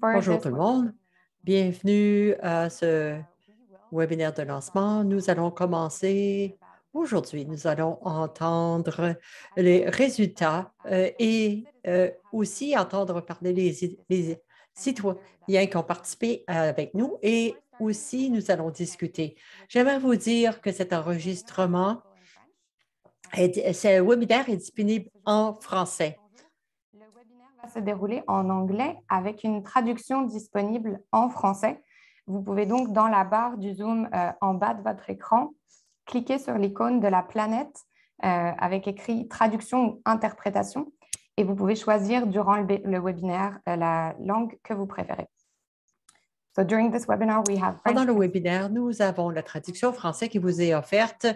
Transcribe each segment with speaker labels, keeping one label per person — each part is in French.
Speaker 1: Bonjour tout le monde. Bienvenue à ce webinaire de lancement. Nous allons commencer aujourd'hui. Nous allons entendre les résultats euh, et euh, aussi entendre parler les, citoyens qui ont participé avec nous et aussi nous allons discuter. J'aimerais vous dire que cet enregistrement, ce webinaire est disponible en français se dérouler en anglais avec une traduction disponible en français. Vous pouvez donc, dans la barre du Zoom euh, en bas de votre écran, cliquer sur l'icône de la planète euh, avec écrit traduction ou interprétation et vous pouvez choisir durant le, webinaire euh, la langue que vous préférez. So Pendant le webinaire, nous avons la traduction français qui vous est offerte.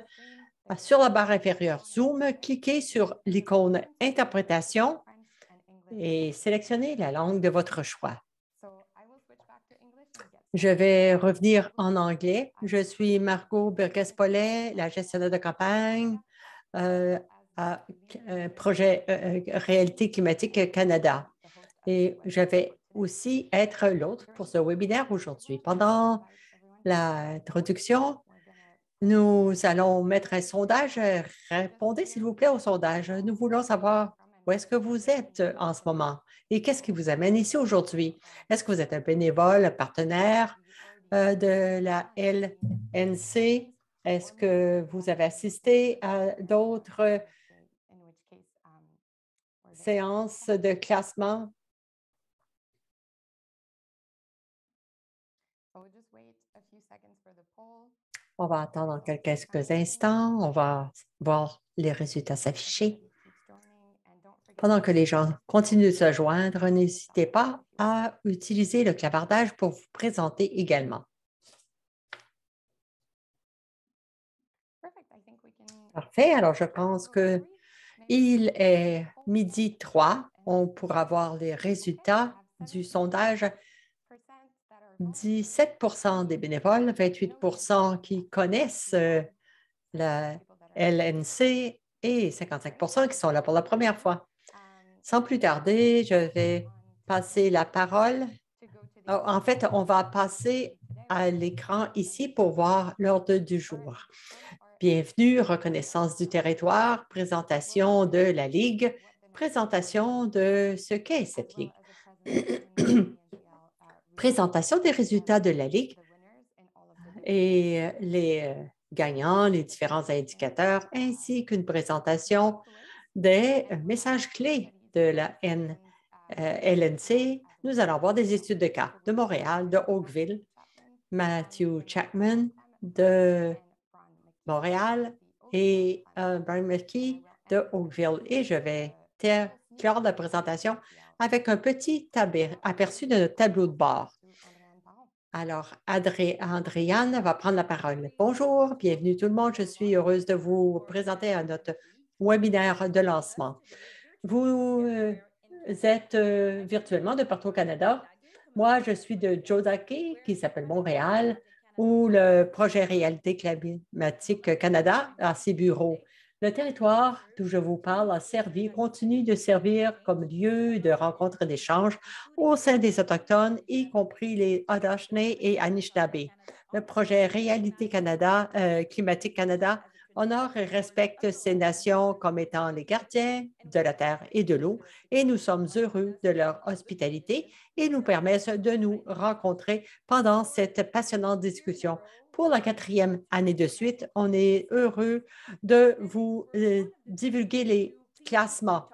Speaker 1: Sur la barre inférieure Zoom, cliquez sur l'icône Interprétation et sélectionnez la langue de votre choix. Je vais revenir en anglais. Je suis Margot burgess pollet la gestionnaire de campagne euh, à Projet euh, euh, Réalité climatique Canada. Et je vais aussi être l'autre pour ce webinaire aujourd'hui. Pendant l'introduction, nous allons mettre un sondage. Répondez, s'il vous plaît, au sondage. Nous voulons savoir où est-ce que vous êtes euh, en ce moment? Et qu'est-ce qui vous amène ici aujourd'hui? Est-ce que vous êtes un bénévole, un partenaire euh, de la LNC? Est-ce que vous avez assisté à d'autres séances de classement? On va attendre quelques instants. On va voir les résultats s'afficher. Pendant que les gens continuent de se joindre, n'hésitez pas à utiliser le clavardage pour vous présenter également. Parfait. Alors, je pense que il est midi 3. On pourra voir les résultats du sondage. 17 des bénévoles, 28 qui connaissent euh, la LNC et 55 qui sont là pour la première fois. Sans plus tarder, je vais passer la parole. Euh, en fait, on va passer à l'écran ici pour voir l'ordre du jour. Bienvenue, reconnaissance du territoire, présentation de la Ligue, présentation de ce qu'est cette Ligue, présentation des résultats de la Ligue et euh, les euh, gagnants, les différents indicateurs, ainsi qu'une présentation des messages clés de la NLNC, nous allons avoir des études de cas de Montréal, de Oakville, Matthew Chapman de Montréal et euh, Brian McKee de Oakville. Et je vais clore la présentation avec un petit aperçu de notre tableau de bord. Alors, André va prendre la parole. Bonjour, bienvenue tout le monde. Je suis heureuse de vous présenter à notre webinaire de lancement. Vous euh, êtes euh, virtuellement de partout au Canada. Moi, je suis de Jodaki, qui s'appelle Montréal, où le projet Réalité climatique Canada a ses bureaux. Le territoire d'où je vous parle a servi, continue de servir comme lieu de rencontre d'échange au sein des Autochtones, y compris les Adachné et Anishinaabe. Le projet Réalité Canada, euh, Climatique Canada honore et respecte ces nations comme étant les gardiens de la terre et de l'eau, et nous sommes heureux de leur hospitalité et nous permettent de nous rencontrer pendant cette passionnante discussion. Pour la quatrième année de suite, on est heureux de vous euh, divulguer les classements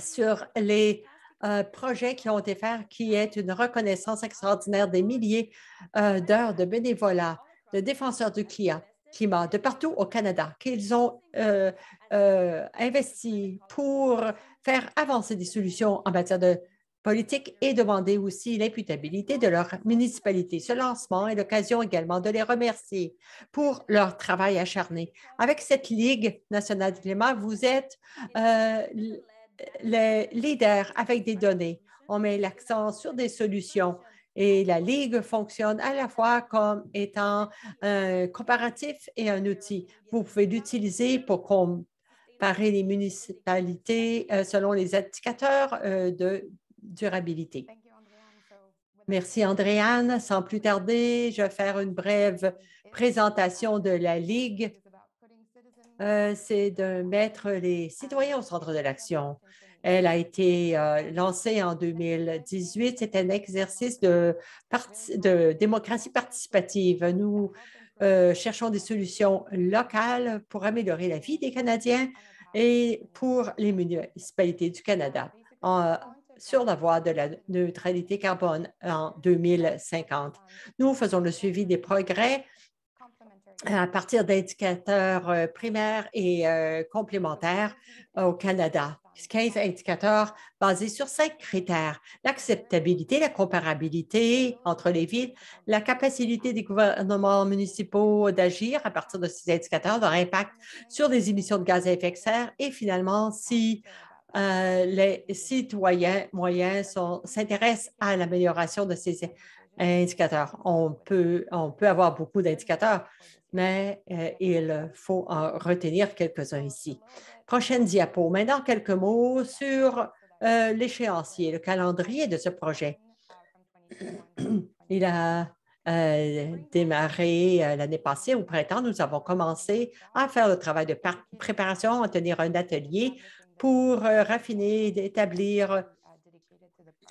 Speaker 1: sur les euh, projets qui ont été faits, qui est une reconnaissance extraordinaire des milliers euh, d'heures de bénévolat de défenseurs du client climat de partout au Canada qu'ils ont euh, euh, investi pour faire avancer des solutions en matière de politique et demander aussi l'imputabilité de leur municipalité. Ce lancement est l'occasion également de les remercier pour leur travail acharné. Avec cette Ligue nationale du climat, vous êtes euh, les leaders avec des données. On met l'accent sur des solutions et la Ligue fonctionne à la fois comme étant un comparatif et un outil. Vous pouvez l'utiliser pour comparer les municipalités euh, selon les indicateurs euh, de durabilité. Merci, Andréane. Sans plus tarder, je vais faire une brève présentation de la Ligue. Euh, c'est de mettre les citoyens au centre de l'action. Elle a été euh, lancée en 2018. C'est un exercice de, démocratie participative. Nous euh, cherchons des solutions locales pour améliorer la vie des Canadiens et pour les municipalités du Canada sur la voie de la neutralité carbone en 2050. Nous faisons le suivi des progrès à partir d'indicateurs euh, primaires et complémentaires au Canada. 15 indicateurs basés sur cinq critères, l'acceptabilité, la comparabilité entre les villes, la capacité des gouvernements municipaux d'agir à partir de ces indicateurs, leur impact sur les émissions de gaz à effet de serre et finalement si euh, les citoyens moyens s'intéressent à l'amélioration de ces indicateurs. On peut, avoir beaucoup d'indicateurs, mais euh, il faut en retenir quelques-uns ici. Prochaine diapo. Maintenant, quelques mots sur euh, l'échéancier, le calendrier de ce projet. Il a euh, démarré euh, l'année passée, au printemps, nous avons commencé à faire le travail de préparation, à tenir un atelier pour raffiner et établir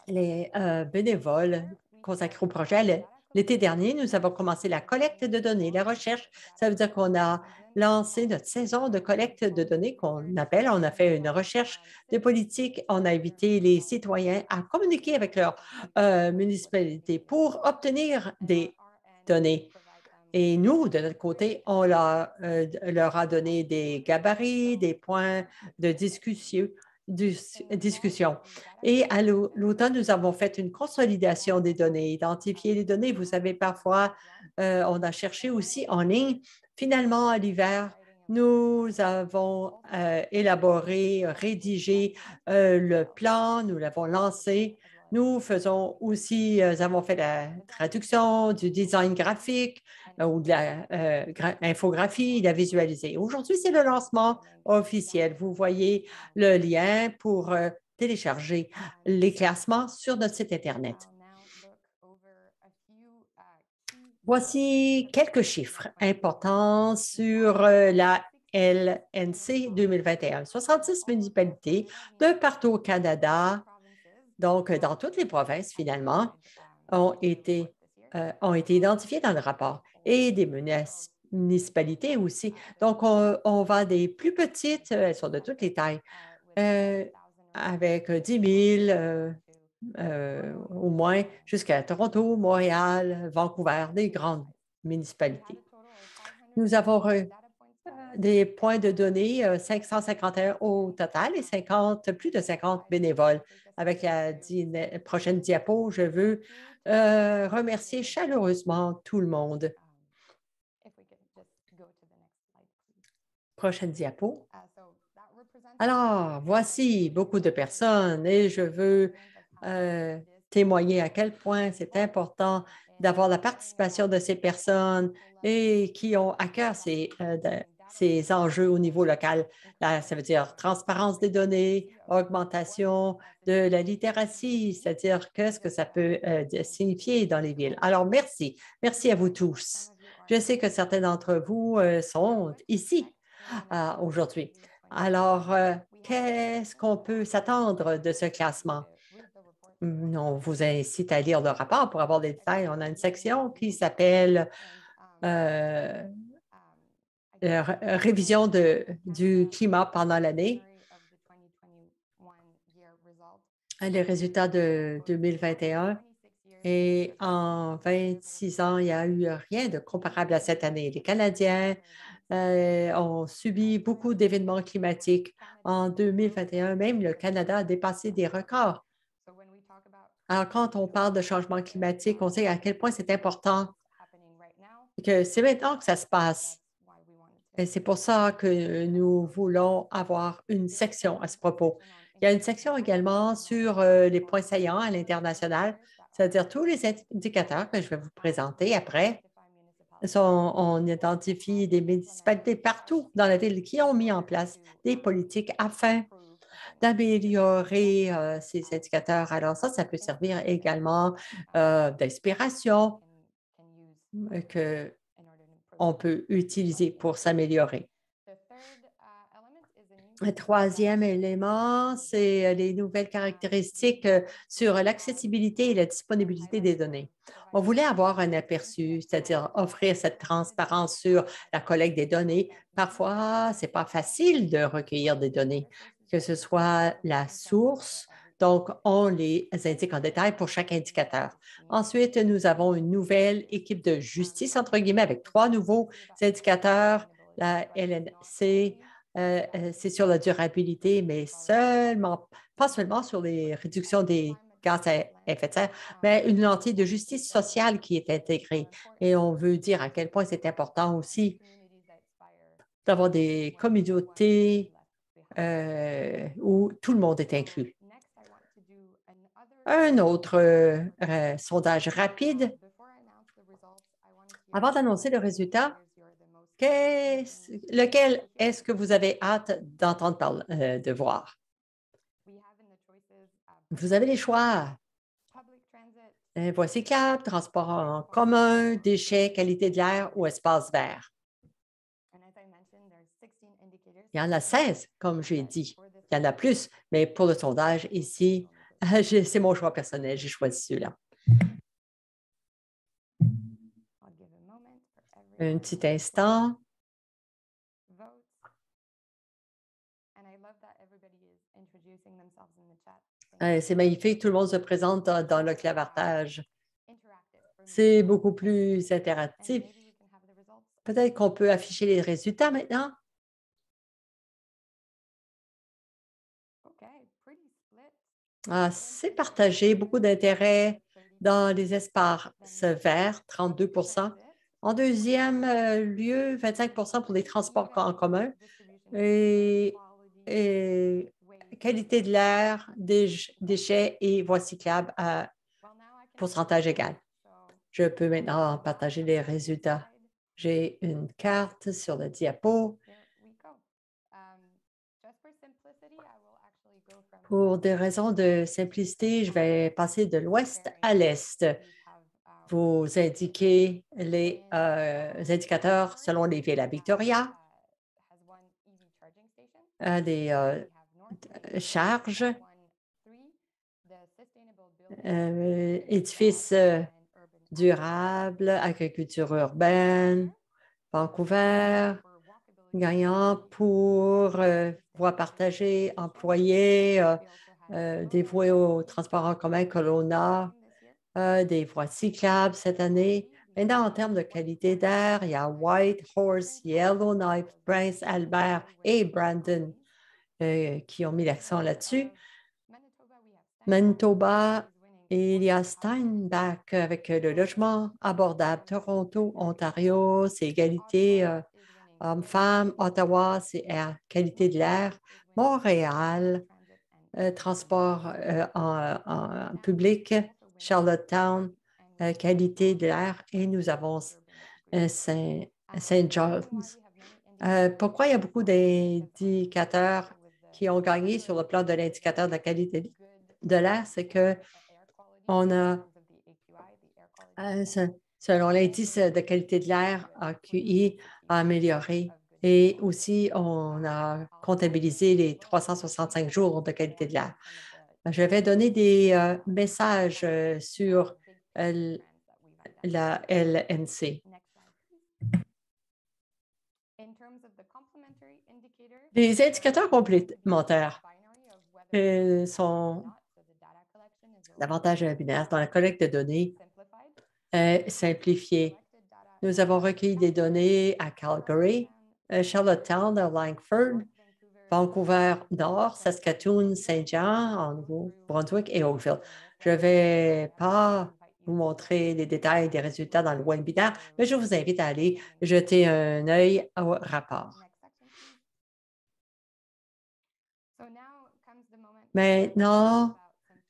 Speaker 1: les bénévoles consacrés au projet, L'été dernier, nous avons commencé la collecte de données, la recherche. Ça veut dire qu'on a lancé notre saison de collecte de données qu'on appelle. On a fait une recherche de politique. On a invité les citoyens à communiquer avec leur municipalités euh, municipalité pour obtenir des données. Et nous, de notre côté, on leur euh, a donné des gabarits, des points de discussion discussion. Et à l'automne, nous avons fait une consolidation des données, identifié les données. Vous savez, parfois, euh, on a cherché aussi en ligne. Finalement, à l'hiver, nous avons euh, élaboré, rédigé euh, le plan, nous l'avons lancé. Nous faisons aussi, nous avons fait la traduction du design graphique, euh, ou de l'infographie, euh, de la visualiser. Aujourd'hui, c'est le lancement officiel. Vous voyez le lien pour euh, télécharger les classements sur notre site Internet. Voici quelques chiffres importants sur la LNC 2021. 66 municipalités de partout au Canada, donc dans toutes les provinces finalement, ont été, ont été identifiées dans le rapport et des municipalités aussi. Donc, on, va des plus petites, euh, elles sont de toutes les tailles, euh, avec 10 000 au moins, jusqu'à Toronto, Montréal, Vancouver, des grandes municipalités. Nous avons euh, des points de données, 551 au total et 50, plus de 50 bénévoles. Avec la prochaine diapo, je veux remercier chaleureusement tout le monde. Prochaine diapo. Ah, Alors, voici beaucoup de personnes et je veux euh, témoigner à quel point c'est important d'avoir la participation de ces personnes et qui ont à cœur ces, euh, enjeux au niveau local. Là, ça veut dire transparence des données, augmentation de la littératie, c'est-à-dire qu'est-ce que ça peut euh, signifier dans les villes. Alors, merci. Merci à vous tous. Je sais que certains d'entre vous sont ici ah, aujourd'hui. Alors, euh, qu'est-ce qu'on peut s'attendre de ce classement? Hmm, on vous incite à lire le rapport pour avoir des détails. On a une section qui s'appelle euh, euh, Révision de, du climat pendant l'année. Les résultats de 2021. Et en 26 ans, il n'y a eu rien de comparable à cette année. Les Canadiens, euh, Ont subi beaucoup d'événements climatiques. En 2021, même le Canada a dépassé des records. Alors, quand on parle de changement climatique, on sait à quel point c'est important que c'est maintenant que ça se passe. Et c'est pour ça que nous voulons avoir une section à ce propos. Il y a une section également sur euh, les points saillants à l'international, c'est-à-dire tous les indicateurs que je vais vous présenter après on, identifie des municipalités partout dans la ville qui ont mis en place des politiques afin d'améliorer euh, ces indicateurs. Alors ça, ça peut servir également euh, d'inspiration euh, que on peut utiliser pour s'améliorer. Un troisième élément, c'est euh, les nouvelles caractéristiques euh, sur l'accessibilité et la disponibilité des données. On voulait avoir un aperçu, c'est-à-dire offrir cette transparence sur la collecte des données. Parfois, ce n'est pas facile de recueillir des données, que ce soit la source, donc, on les indique en détail pour chaque indicateur. Ensuite, nous avons une nouvelle équipe de justice, entre guillemets, avec trois nouveaux indicateurs, la LNC, euh, euh, c'est sur la durabilité, mais seulement, pas seulement sur les réductions des gaz à effet de serre, mais une lentille de justice sociale qui est intégrée. Et on veut dire à quel point c'est important aussi d'avoir des communautés euh, où tout le monde est inclus. Un autre sondage rapide. Avant d'annoncer le résultat, lequel est-ce que vous avez hâte d'entendre parler, euh, de voir? Um, vous avez les choix. Euh, voici CAP, transport en commun, déchets, qualité de l'air ou espace vert. Il y en a 16, comme j'ai dit. Il y en a plus, mais pour le sondage, ici, c'est mon choix personnel, j'ai choisi celui-là. Un petit instant. c'est magnifique, tout le monde se présente dans, le clavartage. C'est beaucoup plus interactif. Peut-être qu'on peut afficher les résultats maintenant. Ah, c'est partagé, beaucoup d'intérêt dans les espaces verts, 32 en deuxième euh, lieu, 25 pour les transports en commun et, qualité de l'air, déchets et voies cyclables à pourcentage égal. Je peux maintenant partager les résultats. J'ai une carte sur le diapo. Pour des raisons de simplicité, je vais passer de l'ouest à l'est vous indiquez euh, les indicateurs selon les villes à Victoria, des euh, charges, euh, Édifice édifices durables, agriculture urbaine, Vancouver, gagnant pour voies partagées, employés, dévoués au transport en commun, Colona. Euh, des voies cyclables cette année. Maintenant, en termes de qualité d'air, il y a Whitehorse, Yellowknife, Prince Albert et Brandon euh, qui ont mis l'accent là-dessus. Manitoba, il y a Steinbach avec le logement abordable. Toronto, Ontario, c'est égalité homme euh, hommes Ottawa, c'est qualité de l'air. Montréal, transport en, public. Charlottetown, euh, qualité de l'air, et nous avons euh, Saint, ah, Saint John's. Euh, pourquoi il y a beaucoup d'indicateurs qui ont gagné sur le plan de l'indicateur de la qualité de l'air? C'est que on a, selon l'indice de qualité de l'air, AQI a amélioré et aussi on a comptabilisé les 365 jours de qualité de l'air. Ben, je vais donner des euh, messages euh, sur euh, la LNC. Les indicateurs complémentaires sont davantage binaires dans la collecte de données simplifiée. Nous avons recueilli des données à Calgary, Charlottetown, à Langford, Vancouver Nord, Saskatoon, Saint-Jean, en Nouveau-Brunswick et Oakville. Je ne vais pas vous montrer les détails des résultats dans le webinaire, mais je vous invite à aller jeter un œil au rapport. Maintenant,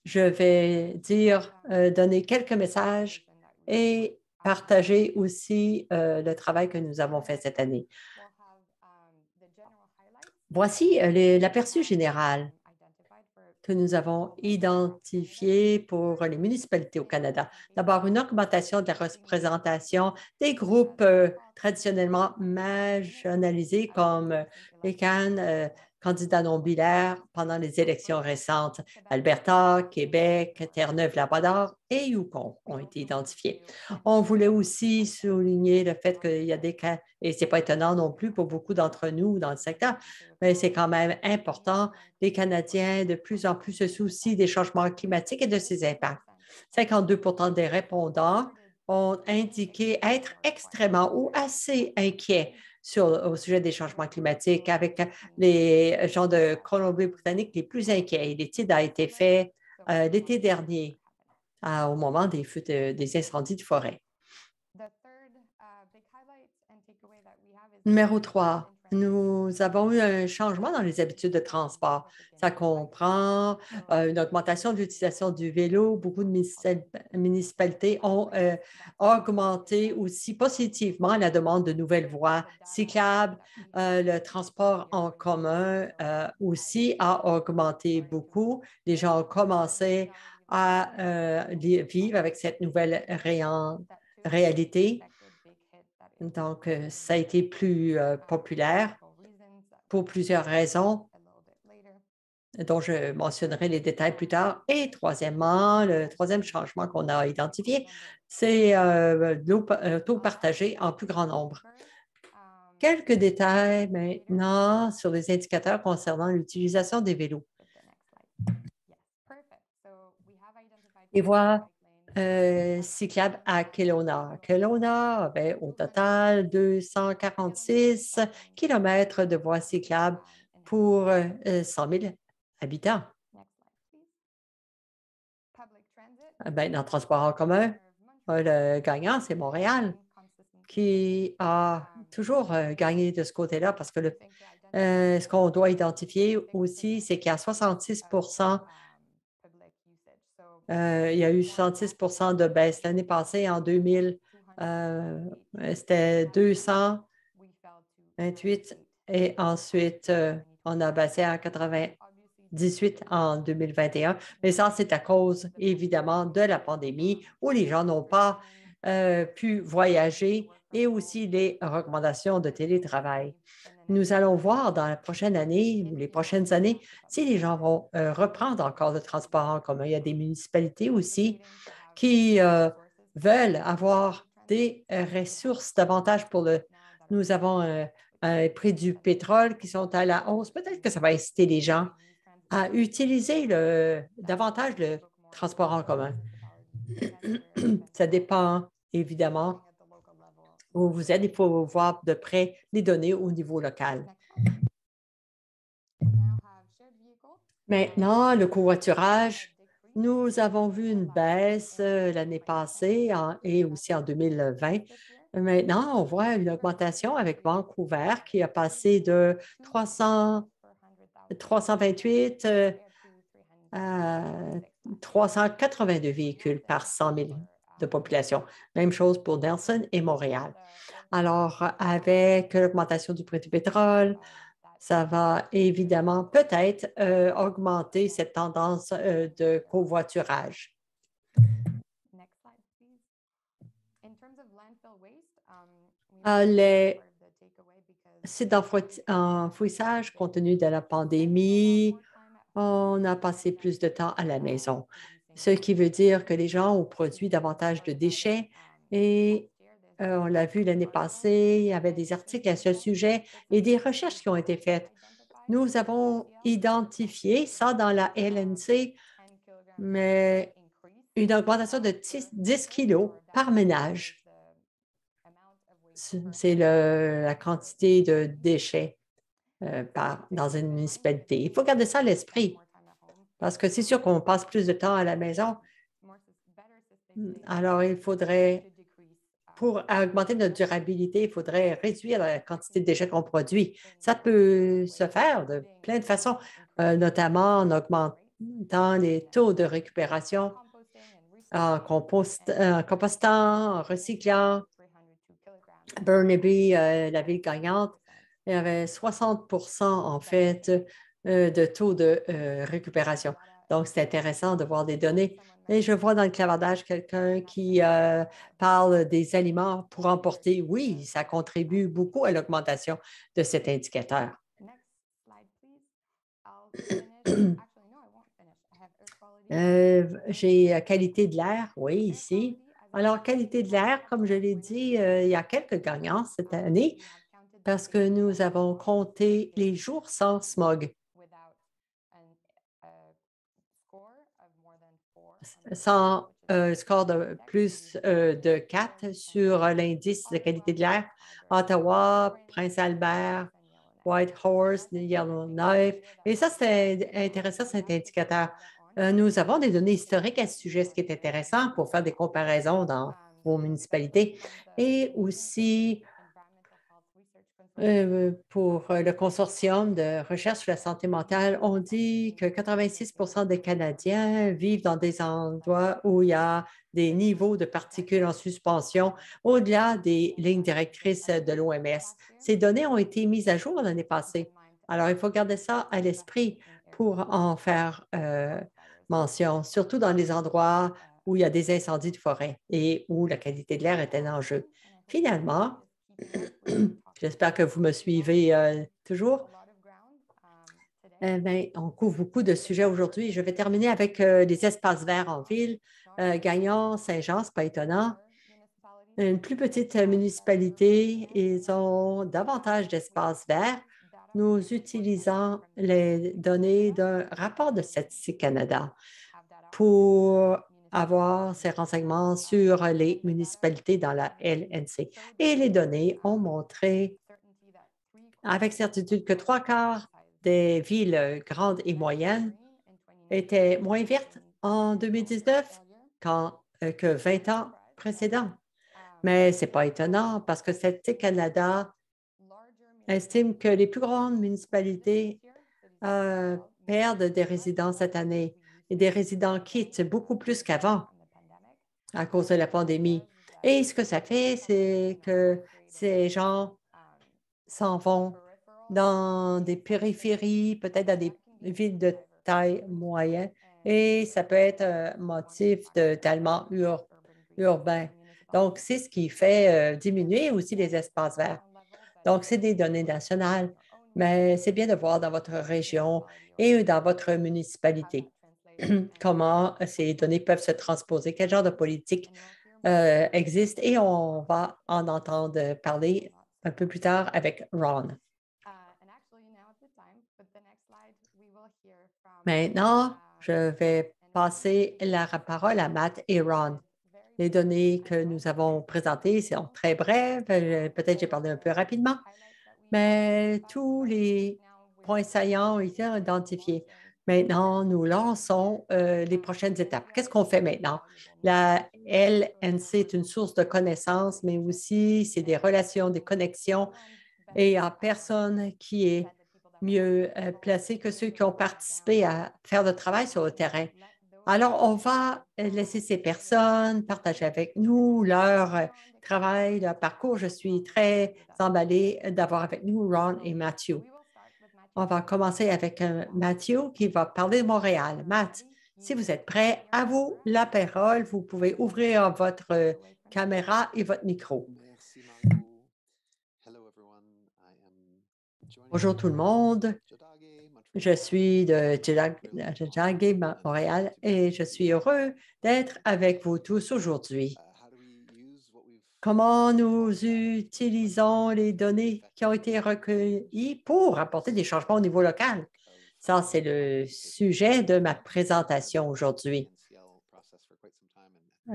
Speaker 1: je vais dire, euh, donner quelques messages et partager aussi euh, le travail que nous avons fait cette année. Voici euh, l'aperçu général que nous avons identifié pour les municipalités au Canada. D'abord, une augmentation de la représentation des groupes euh, traditionnellement marginalisés comme les Cannes, euh, candidats non pendant les élections récentes. Alberta, Québec, Terre-Neuve-Labrador et Yukon ont été identifiés. On voulait aussi souligner le fait qu'il y a des cas, et ce n'est pas étonnant non plus pour beaucoup d'entre nous dans le secteur, mais c'est quand même important. Les Canadiens de plus en plus se soucient des changements climatiques et de ses impacts. 52 des répondants ont indiqué être extrêmement ou assez inquiets au sujet des changements climatiques avec mmh. les euh, gens de Colombie-Britannique les plus inquiets. L'étude a été faite euh, l'été dernier au moment des, des incendies de forêt. Uh, Numéro 3, nous avons eu un changement dans les habitudes de transport. Ça comprend ah euh, une augmentation de l'utilisation du vélo. Beaucoup de ah. municipalités ont euh, augmenté aussi positivement la demande de nouvelles voies cyclables. Euh, le transport en commun aussi a augmenté beaucoup. Les gens ont commencé à vivre avec cette nouvelle réalité. Donc, euh, ça a été plus euh, populaire pour plusieurs raisons dont je mentionnerai les détails plus tard. Et troisièmement, le troisième changement qu'on a identifié, c'est euh, le taux partagé en plus grand nombre. Quelques détails maintenant sur les indicateurs concernant l'utilisation des vélos. Et voilà, cyclables euh, à Kelowna. Kelowna avait ben, au total 246 km de voies cyclables pour 100 euh, 000 euh, habitants. Ben, dans le transport en commun, le gagnant, c'est Montréal, qui a toujours gagné de ce côté-là parce que le, ce qu'on doit identifier aussi, c'est qu'il y a 66 euh, il y a eu 66 de baisse. L'année passée, en 2000, euh, c'était 228 et ensuite, euh, on a baissé à 98 en 2021. Mais ça, c'est à cause, évidemment, de la pandémie où les gens n'ont pas pu voyager et aussi les recommandations de télétravail nous allons voir dans la prochaine année ou les prochaines années si les gens vont euh, reprendre encore le transport en commun. Il y a des municipalités aussi qui euh, veulent avoir des euh, ressources davantage pour le. Nous avons un prix du pétrole qui sont à la hausse. Peut-être que ça va inciter les gens à utiliser le, davantage le transport en commun. ça dépend évidemment vous, vous aide. Il faut voir de près les données au niveau local. Maintenant, le covoiturage. Nous avons vu une baisse euh, l'année passée et aussi en 2020. Maintenant, on voit une augmentation avec Vancouver qui a passé de 300, 328 euh, à 382 véhicules par 100 000 de population. Même chose pour Nelson et Montréal. Euh, Alors, avec l'augmentation du prix du pétrole, ça va évidemment peut-être euh, augmenter cette tendance euh, de covoiturage. C'est um, ah, les fouissage d'enfouissage, compte tenu de la pandémie, on a passé plus de temps à la maison ce qui veut dire que les gens ont produit davantage de déchets et euh, on l'a vu l'année passée, il y avait des articles à ce sujet et des recherches qui ont été faites. Nous avons identifié ça dans la LNC, mais une augmentation de 10 kilos par ménage. C'est la quantité de déchets euh, dans une municipalité. Il faut garder ça à l'esprit. Parce que c'est sûr qu'on passe plus de temps à la maison. Alors, il faudrait, uh, pour augmenter notre durabilité, il faudrait réduire la quantité de déchets qu'on produit. Ça peut se faire de plein de façons, euh, notamment en augmentant les taux de récupération, en, compostant, en recyclant. Burnaby, euh, la ville gagnante, il y avait 60 en fait euh, de taux de euh, récupération. Donc, c'est intéressant de voir des données. Et je vois dans le clavardage quelqu'un qui euh, parle des aliments pour emporter. Oui, ça contribue beaucoup à l'augmentation de cet indicateur. J'ai qualité de l'air, oui, ici. Alors, qualité de l'air, comme je l'ai dit, il y a quelques gagnants cette année parce que nous avons compté les jours sans smog. sans euh, score de plus euh, de 4 sur l'indice de qualité de l'air. Ottawa, Prince Albert, Whitehorse, Yellowknife. Et ça, c'est intéressant, cet indicateur. Euh, nous avons des données historiques à ce sujet, ce qui est intéressant pour faire des comparaisons dans, vos municipalités et aussi euh, pour euh, le consortium de recherche sur la santé mentale, on dit que 86 des Canadiens vivent dans des endroits où il y a des niveaux de particules en suspension au-delà des lignes directrices de l'OMS. Ces données ont été mises à jour l'année passée. Alors, il faut garder ça à l'esprit pour en faire euh, mention, surtout dans les endroits où il y a des incendies de forêt et où la qualité de l'air est un enjeu. Finalement, J'espère que vous me suivez euh, toujours. Euh, ben, on couvre beaucoup de sujets aujourd'hui. Je vais terminer avec euh, les espaces verts en ville. Gagnon, Saint-Jean, c'est pas étonnant. Une plus petite municipalité, ils ont davantage d'espaces verts. Nous utilisons les données d'un rapport de Statistique Canada pour ah. avoir ces renseignements sur les municipalités dans la LNC. Et les données ont montré avec certitude que trois quarts des villes grandes et moyennes étaient moins vertes en 2019 quand, euh, que 20 ans précédents. Mais ce n'est pas étonnant parce que Statistique Canada estime que les plus grandes municipalités euh, perdent des résidents cette année et des résidents quittent beaucoup plus qu'avant à cause de la pandémie. Et ce que ça fait, c'est que ces gens s'en vont dans des périphéries, peut-être dans des villes de taille moyenne, et ça peut être un motif de tellement urbain. Donc, c'est ce qui fait euh, diminuer aussi les espaces verts. Donc, c'est des données nationales, mais c'est bien de voir dans votre région et dans votre municipalité. comment ces données peuvent se transposer, quel genre de politique euh, existe et on va en entendre parler un peu plus tard avec Ron. Maintenant, je vais passer la parole à Matt et Ron. Les données que nous avons présentées sont très brèves. Peut-être j'ai parlé un peu rapidement, mais tous les points saillants ont été identifiés. Maintenant, nous lançons euh, les prochaines étapes. Qu'est-ce qu'on fait maintenant? La LNC est une source de connaissances, mais aussi c'est des relations, des connexions. Et il n'y a personne qui est mieux euh, placé que ceux qui ont participé à faire le travail sur le terrain. Alors, on va laisser ces personnes partager avec nous leur euh, travail, leur parcours. Je suis très emballée d'avoir avec nous Ron et Matthew. On va commencer avec euh, Mathieu qui va parler de Montréal. Matt, si vous êtes prêt, à vous la parole. Vous pouvez ouvrir votre euh, caméra et votre micro. Bonjour tout le monde. Je suis de Montréal, et je suis heureux d'être avec vous tous aujourd'hui comment nous utilisons les données qui ont été recueillies pour apporter des changements au niveau local. Ça, c'est le sujet de ma présentation aujourd'hui.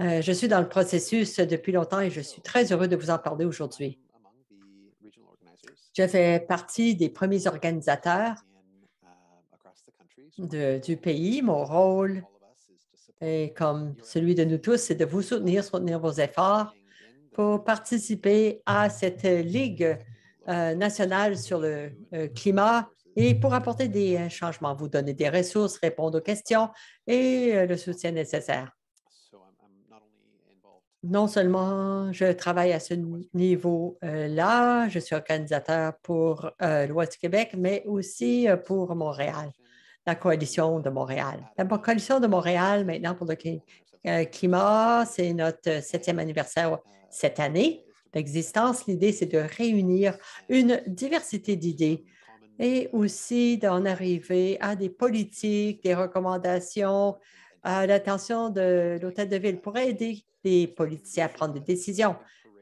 Speaker 1: Euh, je suis dans le processus depuis longtemps et je suis très heureux de vous en parler aujourd'hui. Je fais partie des premiers organisateurs du pays. Mon rôle est comme celui de nous tous, c'est de vous soutenir, soutenir vos efforts pour participer à cette Ligue euh, nationale sur le euh, climat et pour apporter des euh, changements, vous donner des ressources, répondre aux questions et le soutien nécessaire. Non seulement je travaille à ce niveau-là, je suis organisateur pour l'Ouest du Québec, mais aussi pour Montréal, la Coalition de Montréal. La Coalition de Montréal, uh, maintenant pour le uh, climat, c'est notre septième anniversaire uh, cette année d'existence, l'idée, c'est de réunir une diversité d'idées et aussi d'en arriver à des politiques, des recommandations à l'attention de l'hôtel de ville pour aider les politiciens à prendre des décisions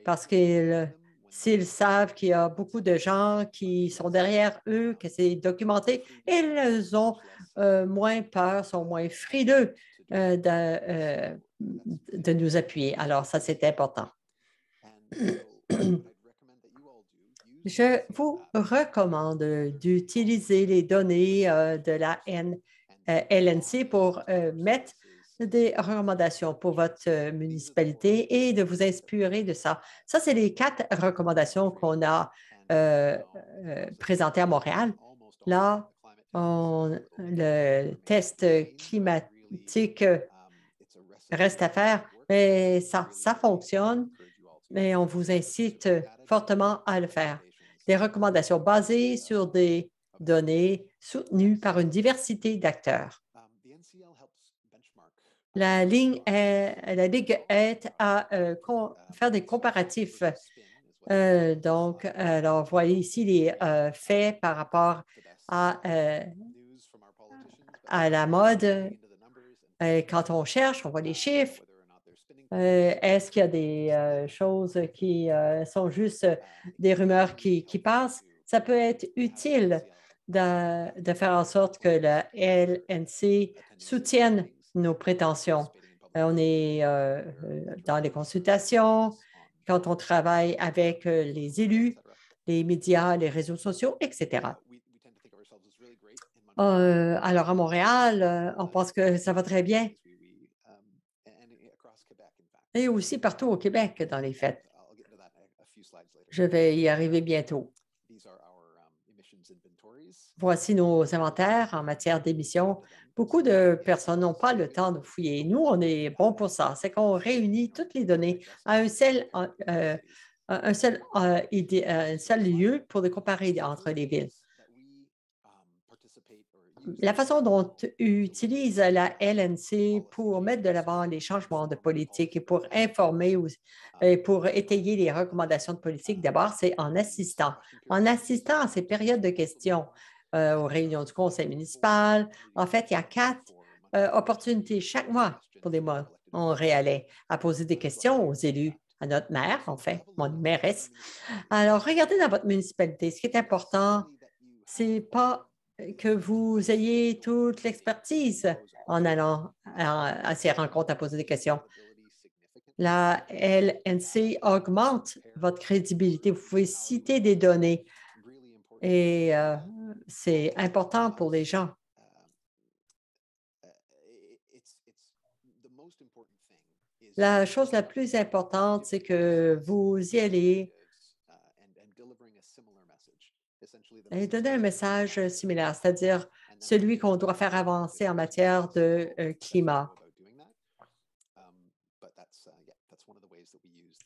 Speaker 1: parce qu'ils, s'ils savent qu'il y a beaucoup de gens qui sont derrière eux, que c'est documenté, ils ont euh, moins peur, sont moins frileux euh, euh, de nous appuyer. Alors, ça, c'est important. Je vous recommande d'utiliser les données euh, de la euh, LNC pour euh, mettre des recommandations pour votre municipalité et de vous inspirer de ça. Ça, c'est les quatre recommandations qu'on a présentées à Montréal. Là, le test climatique reste à faire, mais ça, ça fonctionne mais on vous incite fortement à le faire. Des recommandations basées sur des données soutenues par une diversité d'acteurs. La, ligne est, la Ligue aide à euh, faire des comparatifs. Euh, donc, alors, voyez ici les euh, faits par rapport à, à la mode. Et quand on cherche, on voit les chiffres euh, est-ce qu'il y a des euh, choses qui euh, sont juste des rumeurs qui, passent? Ça peut être utile de, faire en sorte que la LNC soutienne nos prétentions. on est dans les consultations, quand on travaille avec les élus, les médias, les réseaux sociaux, etc. alors, à Montréal, on pense que ça va très bien et aussi partout au Québec dans les fêtes. Je vais y arriver bientôt. Um, Voici nos inventaires en matière d'émissions. Beaucoup de personnes n'ont pas le temps de fouiller. Nous, on est bon pour ça. C'est qu'on réunit toutes les données à un seul, euh, euh, euh, un seul lieu pour les comparer entre les villes la façon dont utilise la LNC ah pour mettre de l'avant les changements de politique et pour ah. informer ou, ah. et pour étayer les recommandations de politique, d'abord, c'est en assistant. En assistant à ces périodes de questions euh, aux réunions du conseil municipal, en fait, il y a quatre euh, opportunités chaque mois pour des mois On réallait à poser des questions aux élus à notre maire, en fait, mon mairesse. Alors, regardez dans votre municipalité. Ce qui est important, c'est pas que vous ayez toute l'expertise en allant à, ces rencontres à poser des questions. La LNC augmente votre crédibilité. Vous pouvez citer des données et euh, c'est important pour les gens. La chose la plus importante, c'est que vous y allez et donner un message euh, similaire, c'est-à-dire celui qu'on doit faire avancer en matière de euh, climat. Um, uh,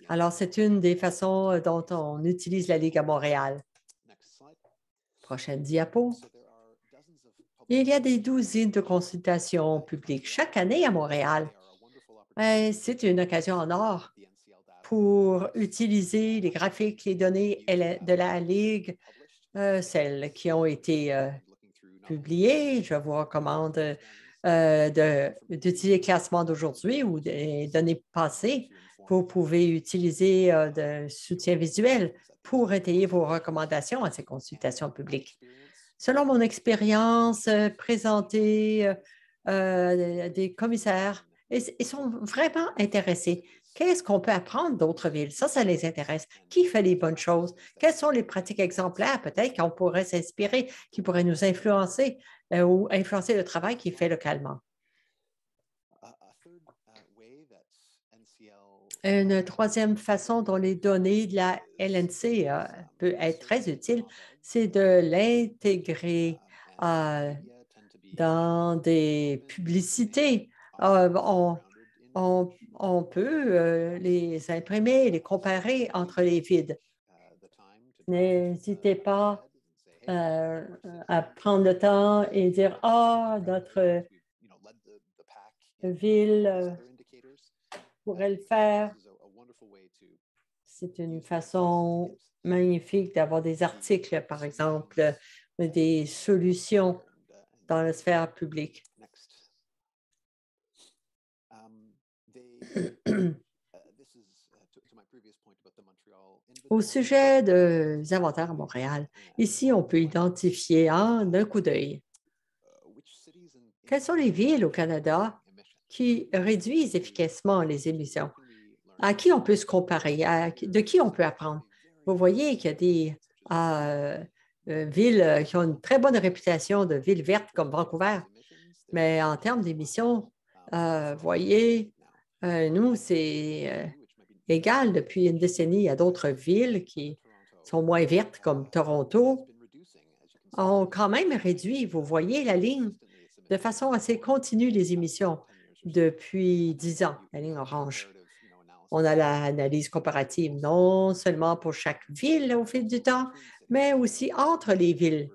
Speaker 1: Alors, c'est une des façons euh, dont on utilise la Ligue à Montréal. Prochaine diapo. Il y a des douzaines de consultations publiques chaque année à Montréal. Ben, c'est une occasion en or pour utiliser les graphiques, les données de la Ligue euh, celles qui ont été euh, publiées. Je vous recommande euh, d'utiliser le classement d'aujourd'hui ou des données passées. Vous pouvez utiliser de soutien visuel pour étayer vos recommandations à ces consultations publiques. Selon mon expérience, présenter des commissaires, ils sont vraiment intéressés Qu'est-ce qu'on peut apprendre d'autres villes? Ça, ça les intéresse. Qui fait les bonnes choses? Quelles sont les pratiques exemplaires peut-être qu'on pourrait s'inspirer, qui pourraient nous influencer euh, ou influencer le travail qui est fait localement? Uh, Une troisième façon dont les données de la LNC peuvent peut être très utiles, c'est de l'intégrer uh, euh, dans des publicités. Euh, on, on peut euh, les imprimer les comparer entre les vides. N'hésitez pas euh, euh, à prendre le temps et dire, ah, d'autres notre ville pourrait le faire. C'est une façon magnifique d'avoir des articles, par exemple, des solutions dans la sphère publique. Au sujet des inventaires à Montréal, ici, on peut identifier en un coup d'œil uh, quelles sont les villes au Canada qui réduisent efficacement les émissions, à qui on peut se comparer, de qui on peut apprendre. Vous voyez qu'il y a des euh, euh, villes euh, qui ont une très bonne réputation de villes vertes comme Vancouver, mais en termes d'émissions, vous voyez, euh, nous, c'est euh, égal depuis une décennie. à d'autres villes qui sont moins vertes, comme Toronto, ont quand même réduit, vous voyez la ligne, de façon assez continue les émissions depuis dix ans, la ligne orange. On a l'analyse comparative non seulement pour chaque ville au fil du temps, mais aussi entre les villes.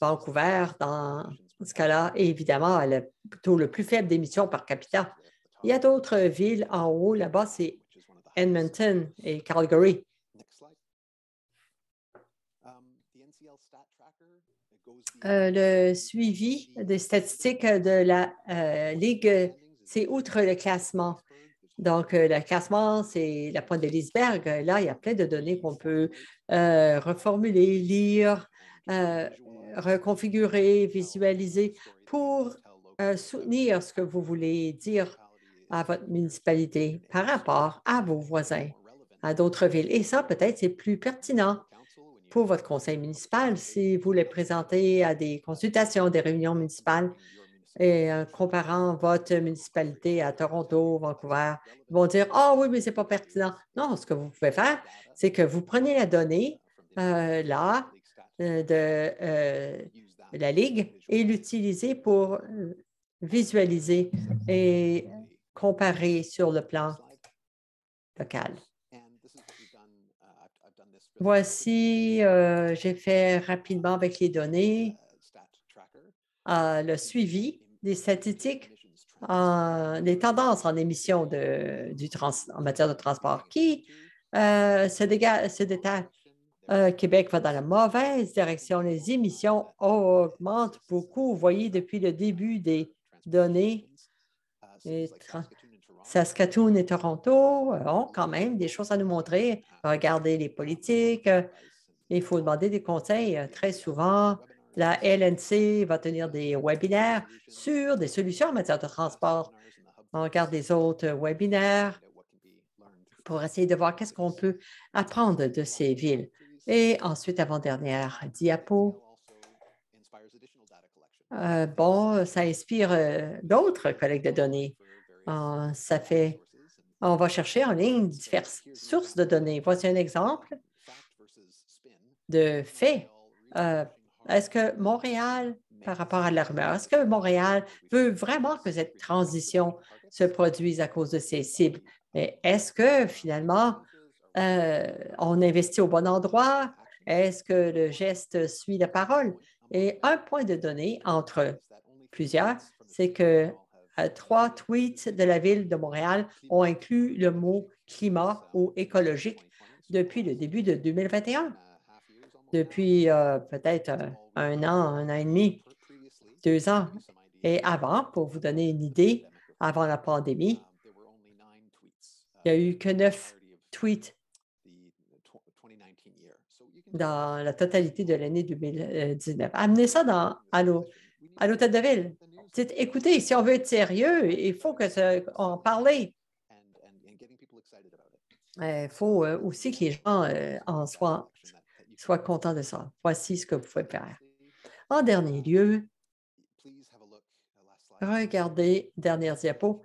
Speaker 1: Vancouver, dans ce cas-là, évidemment évidemment le taux le plus faible d'émissions par capita. Il y a d'autres villes en haut, là-bas, c'est Edmonton et Calgary. Euh, le suivi des statistiques de la euh, Ligue, c'est outre le classement. Donc, euh, le classement, c'est la pointe de l'iceberg. Là, il y a plein de données qu'on peut reformuler, lire, reconfigurer, visualiser pour soutenir ce que vous voulez dire à votre municipalité par rapport à vos voisins, à d'autres villes. Et ça, peut-être, c'est plus pertinent pour votre conseil municipal si vous les présentez à des consultations, des réunions municipales et en euh, comparant votre municipalité à Toronto, Vancouver, ils vont dire Ah oui, mais ce n'est pas pertinent. Non, ce que vous pouvez faire, c'est que vous prenez la donnée euh, là euh, de la Ligue et l'utilisez pour visualiser et comparer sur le plan local. Voici, euh, j'ai fait rapidement avec les données euh, le suivi des statistiques, des tendances en émissions de, du en matière de transport qui euh, se, détachent. Québec va dans la mauvaise direction. Les émissions augmentent beaucoup. Vous voyez, depuis le début des données, Saskatoon et Toronto euh, ont quand même des choses à nous montrer. Ah, Regardez les ah, politiques. Euh, ah, il faut demander des conseils euh, très souvent. La LNC va tenir des webinaires sur des solutions en matière de transport. On regarde les autres webinaires pour essayer de voir qu'est-ce qu'on peut apprendre de ces villes. Et ensuite, avant-dernière diapo, euh, bon, ça inspire euh, d'autres collègues de données. Ah, ça fait, on va chercher en ligne diverses sources de données. Voici un exemple de fait. Euh, est-ce que Montréal, par rapport à la est-ce que Montréal veut vraiment que cette transition se produise à cause de ses cibles? Mais est-ce que finalement, on investit au bon endroit? Est-ce que le geste suit la parole? Et un point de données entre plusieurs, c'est que euh, trois tweets de la ville de Montréal ont inclus le mot climat ou écologique depuis le début de 2021, depuis euh, peut-être euh, un an, un an et demi, deux ans. Et avant, pour vous donner une idée, avant la pandémie, il n'y a eu que neuf tweets dans la totalité de l'année 2019. Euh, Amenez ça dans, à l'hôtel de ville. Dites, écoutez, si on veut être sérieux, il faut que ça en parler. Il euh, faut euh, aussi que les gens en soient, soient contents de ça. Voici ce que vous pouvez faire. En dernier lieu, regardez, dernière diapo,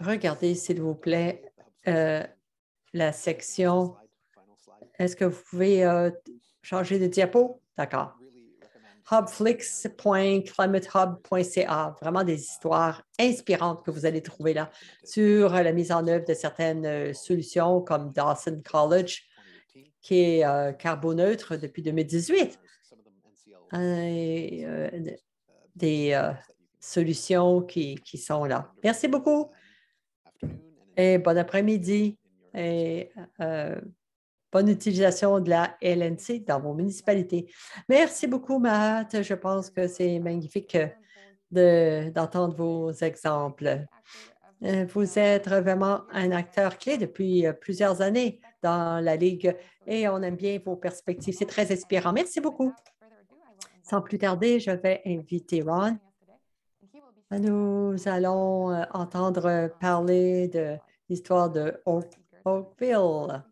Speaker 1: regardez s'il vous plaît la section est-ce que vous pouvez euh, changer de diapo? D'accord. Hubflix.climatehub.ca. Vraiment des histoires inspirantes que vous allez trouver là sur euh, la mise en œuvre de certaines euh, solutions comme Dawson College, qui est carboneutre depuis 2018. des solutions qui, qui, sont là. Merci beaucoup et bon après-midi. Et bonne utilisation de la LNC dans vos municipalités. Merci beaucoup, Matt. Je pense que c'est magnifique euh, d'entendre vos exemples. Euh, vous êtes vraiment un acteur clé depuis euh, plusieurs années dans la Ligue et on aime bien vos perspectives. C'est très inspirant. Merci beaucoup. Sans plus tarder, je vais inviter Ron. Nous allons entendre parler de l'histoire de Oakville.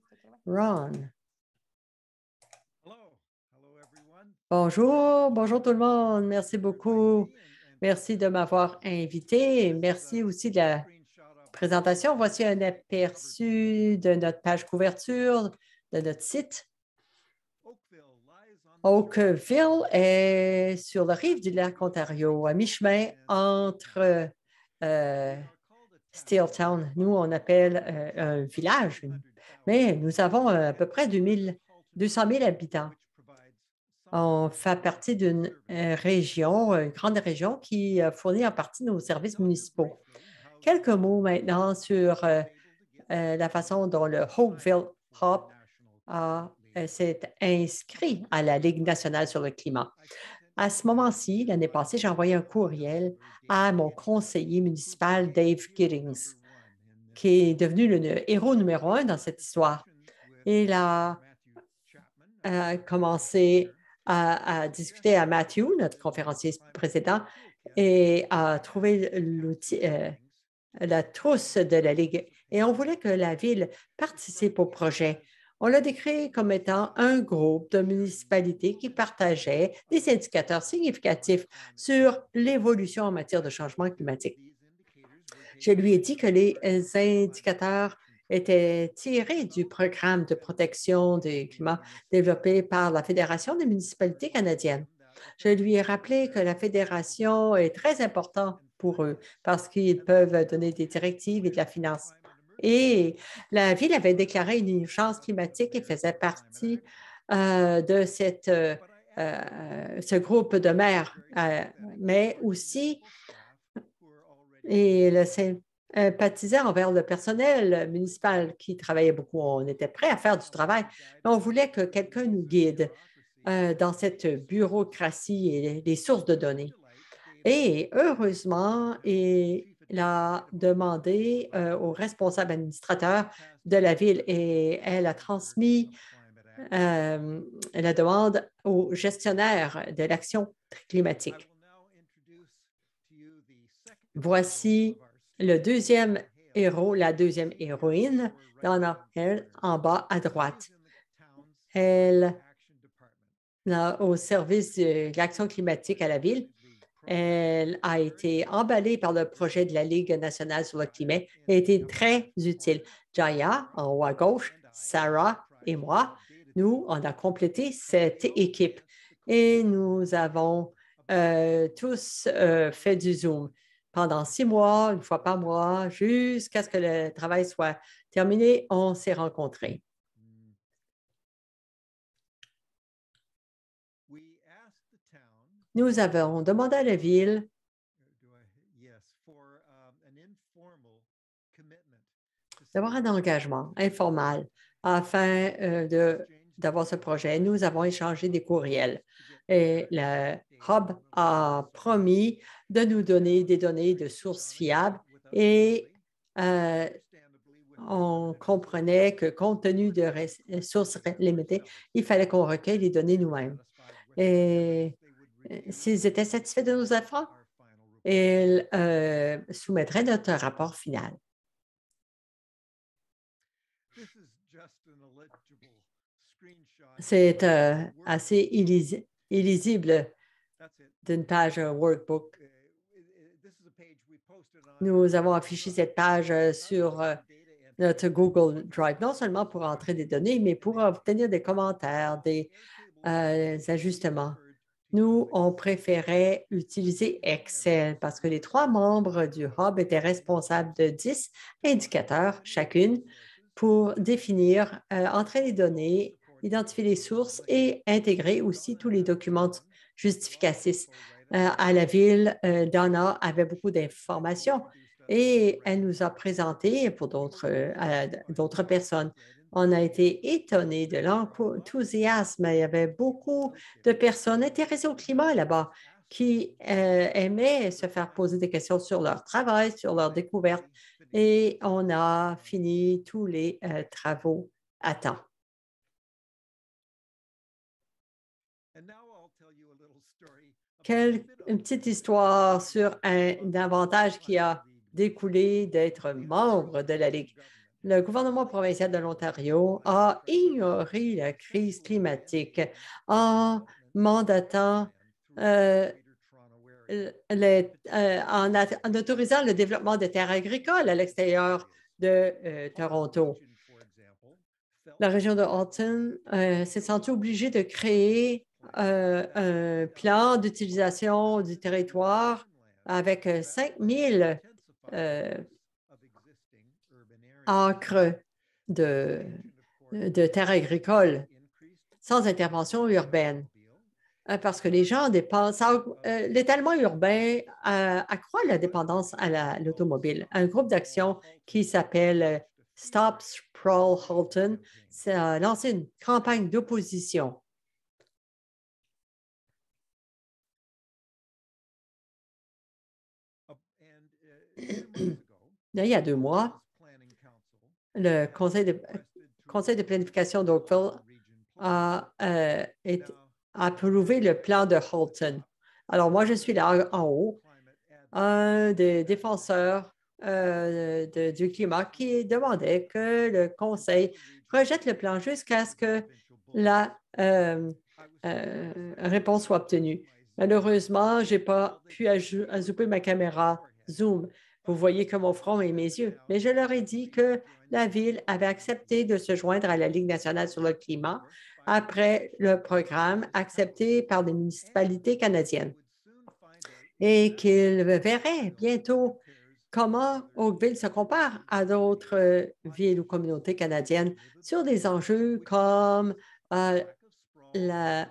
Speaker 1: Bonjour, bonjour tout le monde. Merci beaucoup. Merci de m'avoir invité. Merci aussi de la présentation. Voici un aperçu de notre page couverture de notre site. Oakville est sur la rive du lac Ontario, à mi-chemin entre euh, Steeltown. Nous, on appelle euh, un village, mais nous avons euh, à peu près 200 000 habitants. On fait partie d'une euh, région, une grande région qui euh, fournit en partie nos services municipaux. Quelques mots maintenant sur la façon dont le Hopeville Hop s'est inscrit à la Ligue nationale sur le climat. À ce moment-ci, l'année passée, j'ai envoyé un courriel à mon conseiller municipal, Dave Giddings qui est devenu le héros numéro un dans cette histoire. Il a, euh, commencé à, discuter à Matthew, notre conférencier précédent, et a trouvé l'outil, euh, la trousse de la Ligue. Et on voulait que la ville participe au projet. On l'a décrit comme étant un groupe de municipalités qui partageait des indicateurs significatifs sur l'évolution en matière de changement climatique. Je lui ai dit que les euh, indicateurs étaient tirés du programme de protection des climats développé par la Fédération des municipalités canadiennes. Je lui ai rappelé que la Fédération est très importante pour eux parce qu'ils peuvent donner des directives et de la finance. Et la ville avait déclaré une urgence climatique et faisait partie euh, de cette, euh, ce groupe de maires, mais aussi et le sympathisait envers le personnel municipal qui travaillait beaucoup. On était prêt à faire du travail, mais on voulait que quelqu'un nous guide euh, dans cette bureaucratie et les sources de données. Et heureusement, il a demandé euh, au responsable administrateur de la ville et elle a transmis euh, la demande au gestionnaire de l'action climatique. Voici le deuxième héros, la deuxième héroïne, Donna est en bas à droite. Elle, au service de l'action climatique à la ville, elle a été emballée par le projet de la Ligue nationale sur le climat et a été très utile. Jaya, en haut à gauche, Sarah et moi, nous, on a complété cette équipe et nous avons euh, tous euh, fait du Zoom pendant six mois, une fois par mois, jusqu'à ce que le travail soit terminé, on s'est rencontrés. Nous avons demandé à la ville um, d'avoir un engagement informal afin euh, d'avoir ce projet. Nous avons échangé des courriels. Et le Hub a promis de nous donner des données de sources fiables et euh, on comprenait que compte tenu de ressources limitées, il fallait qu'on recueille les données nous-mêmes. Et euh, s'ils étaient satisfaits de nos efforts, ils euh, soumettraient notre rapport final. C'est assez illisible illisible lisible d'une page workbook. Eh, eh, Nous avons affiché cette page euh, sur euh, notre Google Drive, non seulement pour entrer des données, mais pour obtenir des commentaires, des euh, ajustements. Nous, on préférait utiliser Excel parce que les trois membres du Hub étaient responsables de 10 indicateurs chacune pour définir, entrer les données identifier les sources et intégrer aussi tous les documents justificatifs. Euh, à la ville, euh, Donna avait beaucoup d'informations et elle nous a présenté pour euh, d'autres personnes. On a été étonnés de l'enthousiasme. Il y avait beaucoup de personnes intéressées au climat là-bas qui euh, aimaient se faire poser des questions sur leur travail, sur leur découverte. Et on a fini tous les travaux à temps. une petite histoire sur un, avantage qui a découlé d'être membre de la Ligue. Le gouvernement provincial de l'Ontario a ignoré la crise climatique en mandatant euh, euh, en, autorisant le développement de terres agricoles à l'extérieur de euh, Toronto. La région de Halton s'est sentie obligée de créer un euh, euh, plan d'utilisation du territoire avec 5000 euh, acres de, de terres agricoles sans intervention urbaine parce que les gens dépensent. L'étalement urbain accroît la dépendance à l'automobile. un groupe d'action qui s'appelle Stop Sprawl Halton a lancé une campagne d'opposition il y a deux mois, le Conseil de, planification d'Oakville a, euh, approuvé le plan de Halton. Alors, moi, je suis là en haut, un des défenseurs euh, du climat qui demandait que le Conseil rejette le plan jusqu'à ce que la euh, réponse soit obtenue. Malheureusement, je n'ai pas pu ajouter ma caméra Zoom vous voyez que mon front et mes yeux, mais je leur ai dit que la ville avait accepté de se joindre à la Ligue nationale sur le climat après le programme accepté par les municipalités canadiennes et qu'ils verraient bientôt comment Oakville se compare à d'autres euh, villes ou communautés canadiennes sur des enjeux comme euh, euh,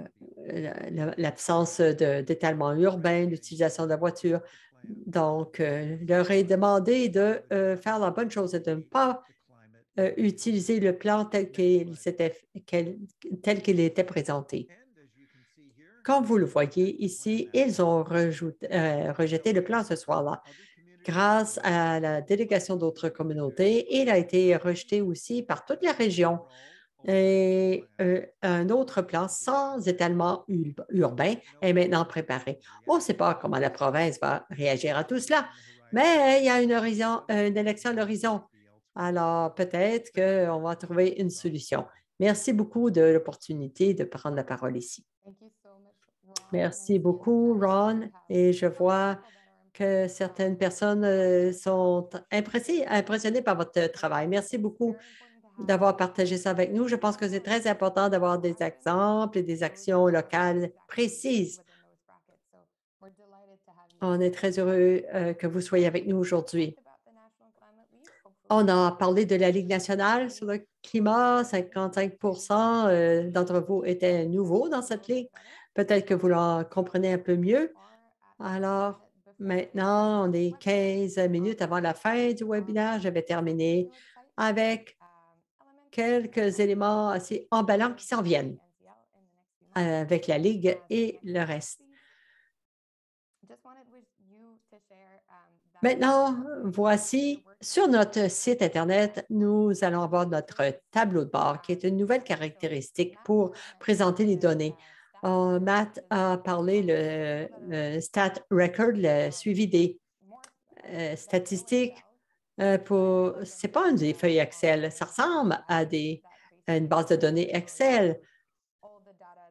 Speaker 1: la, l'absence d'étalement urbain, l'utilisation de la voiture, donc, euh, leur ai demandé de euh, faire la bonne chose et de ne pas euh, utiliser le plan tel qu'il était, tel qu'il était présenté. Comme vous le voyez ici, ils ont rejeté le plan ce soir-là. Grâce à la délégation d'autres communautés, il a été rejeté aussi par toute la région et euh, un autre plan sans étalement urbain est maintenant préparé. On ne sait pas comment la province va réagir à tout cela, mais il y a une, horizon, une élection à l'horizon. Alors peut-être qu'on va trouver une solution. Merci beaucoup de l'opportunité de prendre la parole ici. Merci beaucoup, Ron. Et je vois que certaines personnes euh, sont impressionnées par votre travail. Merci beaucoup d'avoir partagé ça avec nous. Je pense que c'est très important d'avoir des exemples et des actions locales précises. On est très heureux euh, que vous soyez avec nous aujourd'hui. On a parlé de la Ligue nationale sur le climat. 55 euh, d'entre vous étaient nouveaux dans cette ligue. Peut-être que vous la comprenez un peu mieux. Alors, maintenant, on est 15 minutes avant la fin du webinaire. Je vais terminer avec quelques éléments assez emballants qui s'en viennent euh, avec la Ligue et le reste. Maintenant, voici sur notre site Internet, nous allons avoir notre tableau de bord qui est une nouvelle caractéristique pour présenter les données. Euh, Matt a parlé le, Stat Record, le suivi des euh, statistiques ce euh, pour, c'est pas une feuille Excel, ça ressemble à, des, une base de données Excel.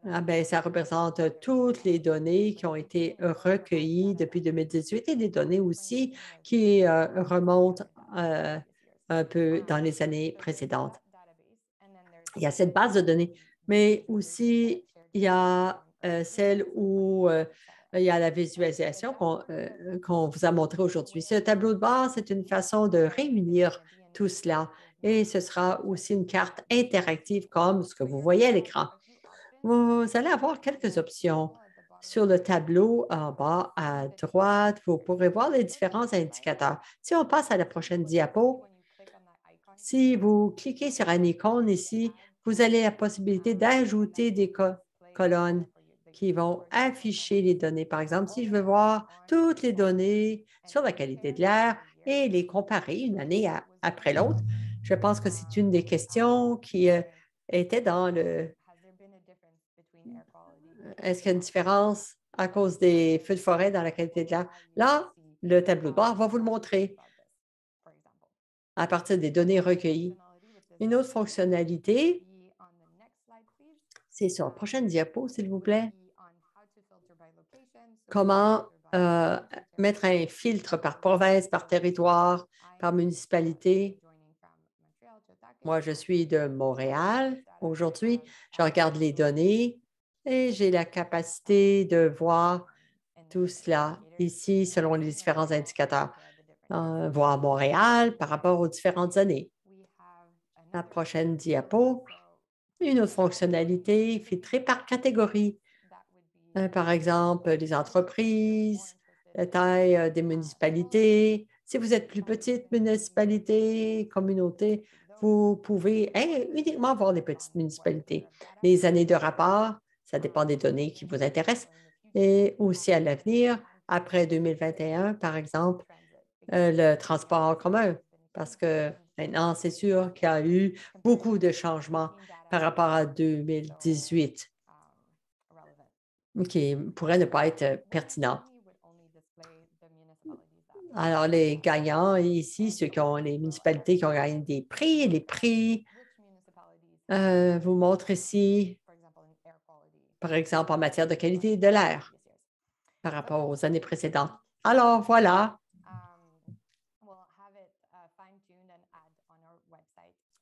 Speaker 1: Ah, ben, ça représente toutes les données qui ont été recueillies depuis 2018 et des données aussi qui euh, remontent euh, un peu dans les années précédentes. Il y a cette base de données, mais aussi il y a celle où il y a la visualisation qu'on euh, vous a montrée aujourd'hui. Ce tableau de bord, c'est une façon de réunir tout cela et ce sera aussi une carte interactive comme ce que vous voyez à l'écran. Vous allez avoir quelques options. Sur le tableau en bas à droite, vous pourrez voir les différents indicateurs. Si on passe à la prochaine diapo, si vous cliquez sur un icône ici, vous avez la possibilité d'ajouter des colonnes qui vont afficher les données. Par exemple, si je veux voir toutes les données sur la qualité de l'air et les comparer une année après l'autre, je pense que c'est une des questions qui euh, était dans le... Est-ce qu'il y a une différence à cause des feux de forêt dans la qualité de l'air? Là, le tableau de bord va vous le montrer à partir des données recueillies. Une autre fonctionnalité, c'est sur la prochaine diapo, s'il vous plaît comment euh, mettre un filtre par province, par territoire, par municipalité. Moi, je suis de Montréal aujourd'hui. Je regarde les données et j'ai la capacité de voir tout cela ici selon les différents indicateurs, euh, voir Montréal par rapport aux différentes années. La prochaine diapo, une autre fonctionnalité filtrée par catégorie. Hein, par exemple, euh, les entreprises, la taille euh, des municipalités. Si vous êtes plus petite municipalité, communauté, vous pouvez hein, uniquement voir les petites municipalités. Les années de rapport, ça dépend des données qui vous intéressent, et aussi à l'avenir, après 2021, par exemple, euh, le transport en commun, parce que maintenant, c'est sûr qu'il y a eu beaucoup de changements par rapport à 2018 qui pourrait ne pas être euh, pertinent. Alors, les gagnants ici, ceux qui ont les municipalités qui ont gagné des prix, les prix euh, vous montrent ici, par exemple, en matière de qualité de l'air par rapport aux années précédentes. Alors, voilà.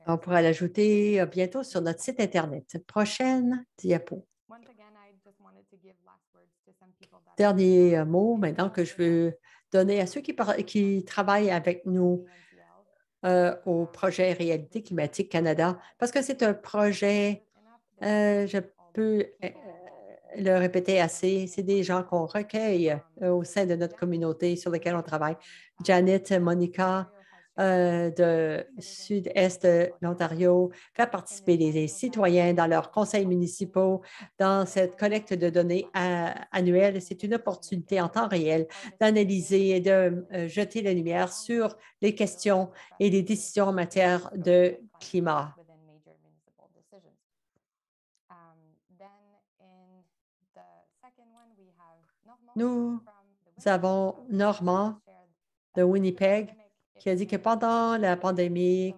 Speaker 1: On pourra l'ajouter euh, bientôt sur notre site Internet. Prochaine diapo. Dernier euh, mot maintenant que je veux donner à ceux qui, qui travaillent avec nous euh, au um, projet Réalité climatique Canada, parce que c'est un projet, euh, je peux le répéter assez, c'est des gens qu'on recueille au sein de notre communauté sur lesquels on travaille. Janet, Monica, euh, de sud-est de l'Ontario, faire participer les, citoyens dans leurs conseils municipaux, dans cette collecte de données annuelle. C'est une opportunité en temps réel d'analyser et de euh, jeter la lumière sur les questions et les décisions en matière de climat. Nous avons Normand de Winnipeg qui a dit que pendant la pandémie,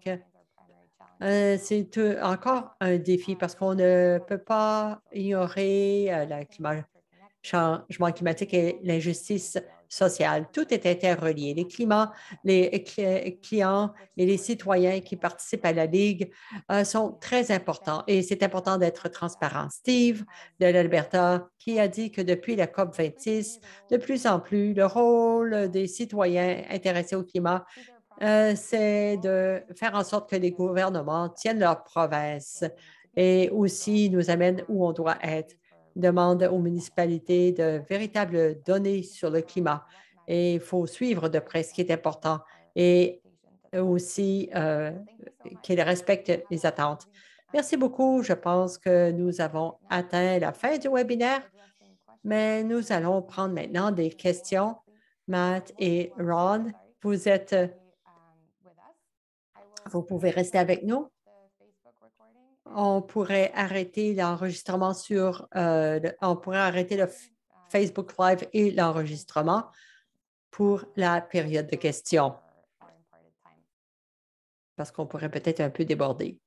Speaker 1: euh, c'est encore un défi parce qu'on ne peut pas ignorer euh, le changement climatique et l'injustice tout est interrelié. Les climats, les clients et les citoyens qui participent à la Ligue euh, sont très importants et c'est important d'être transparent. Steve de l'Alberta qui a dit que depuis la COP26, de plus en plus, le rôle des citoyens intéressés au climat euh, c'est de faire en sorte que les gouvernements tiennent leurs promesses et aussi nous amènent où on doit être demande aux municipalités de véritables données sur le climat. Et il faut suivre de près ce qui est important et aussi euh, qu'ils respectent les attentes. Merci beaucoup. Je pense que nous avons atteint la fin du webinaire, mais nous allons prendre maintenant des questions. Matt et Ron, vous êtes, vous pouvez rester avec nous on pourrait arrêter l'enregistrement sur, euh, on pourrait arrêter le Facebook Live et l'enregistrement pour la période de questions. Parce qu'on pourrait peut-être un peu déborder.